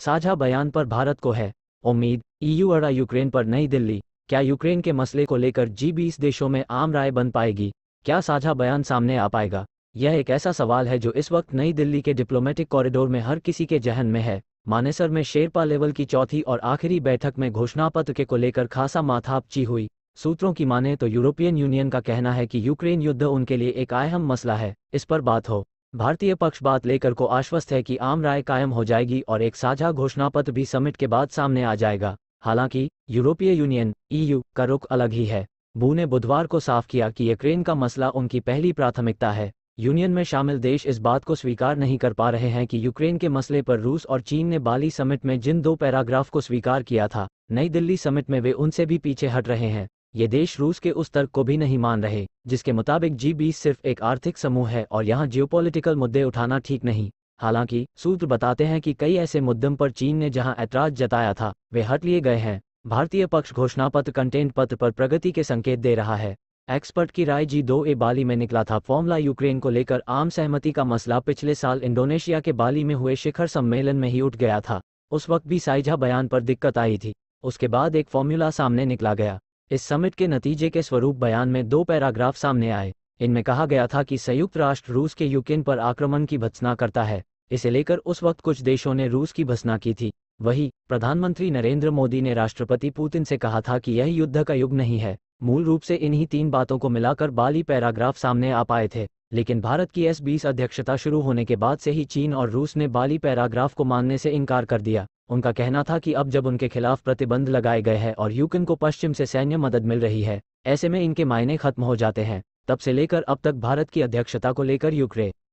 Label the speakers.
Speaker 1: साझा बयान पर भारत को है उम्मीद ईयू अड़ा यूक्रेन पर नई दिल्ली क्या यूक्रेन के मसले को लेकर जी बीस देशों में आम राय बन पाएगी क्या साझा बयान सामने आ पाएगा यह एक ऐसा सवाल है जो इस वक्त नई दिल्ली के डिप्लोमेटिक कॉरिडोर में हर किसी के जहन में है मानेसर में शेरपा लेवल की चौथी और आखिरी बैठक में घोषणा पत्र के को लेकर खासा माथापची हुई सूत्रों की माने तो यूरोपियन यूनियन का कहना है कि यूक्रेन युद्ध उनके लिए एक अहम मसला है इस पर बात हो भारतीय पक्ष बात लेकर को आश्वस्त है कि आम राय कायम हो जाएगी और एक साझा घोषणा पत्र भी समिट के बाद सामने आ जाएगा हालांकि यूरोपीय यूनियन ईयू का रुख अलग ही है बू ने बुधवार को साफ किया कि यूक्रेन का मसला उनकी पहली प्राथमिकता है यूनियन में शामिल देश इस बात को स्वीकार नहीं कर पा रहे हैं कि यूक्रेन के मसले पर रूस और चीन ने बाली समिट में जिन दो पैराग्राफ को स्वीकार किया था नई दिल्ली समिट में वे उनसे भी पीछे हट रहे हैं ये देश रूस के उस तर्क को भी नहीं मान रहे जिसके मुताबिक जी सिर्फ एक आर्थिक समूह है और यहाँ जियोपॉलिटिकल मुद्दे उठाना ठीक नहीं हालांकि सूत्र बताते हैं कि कई ऐसे मुद्दों पर चीन ने जहां ऐतराज जताया था वे हट लिए गए हैं भारतीय पक्ष घोषणा पत्र कंटेंट पत्र पर प्रगति के संकेत दे रहा है एक्सपर्ट की राय जी दो ए बाली में निकला था फॉर्मला यूक्रेन को लेकर आम सहमति का मसला पिछले साल इंडोनेशिया के बाली में हुए शिखर सम्मेलन में ही उठ गया था उस वक्त भी साइझा बयान पर दिक्कत आई थी उसके बाद एक फॉर्मूला सामने निकला गया इस समिट के नतीजे के स्वरूप बयान में दो पैराग्राफ सामने आए इनमें कहा गया था कि संयुक्त राष्ट्र रूस के यूक्रेन पर आक्रमण की भत्सना करता है इसे लेकर उस वक्त कुछ देशों ने रूस की भत्सना की थी वही प्रधानमंत्री नरेंद्र मोदी ने राष्ट्रपति पुतिन से कहा था कि यह युद्ध का युग नहीं है मूल रूप से इन्हीं तीन बातों को मिलाकर बाली पैराग्राफ सामने आ पाए थे लेकिन भारत की एस बीस अध्यक्षता शुरू होने के बाद से ही चीन और रूस ने बाली पैराग्राफ को मानने से इनकार कर दिया उनका कहना था कि अब जब उनके खिलाफ प्रतिबंध लगाए गए हैं और यूक्रेन को पश्चिम से सैन्य मदद मिल रही है ऐसे में इनके मायने खत्म हो जाते हैं तब से लेकर अब तक भारत की अध्यक्षता को लेकर यूक्रेन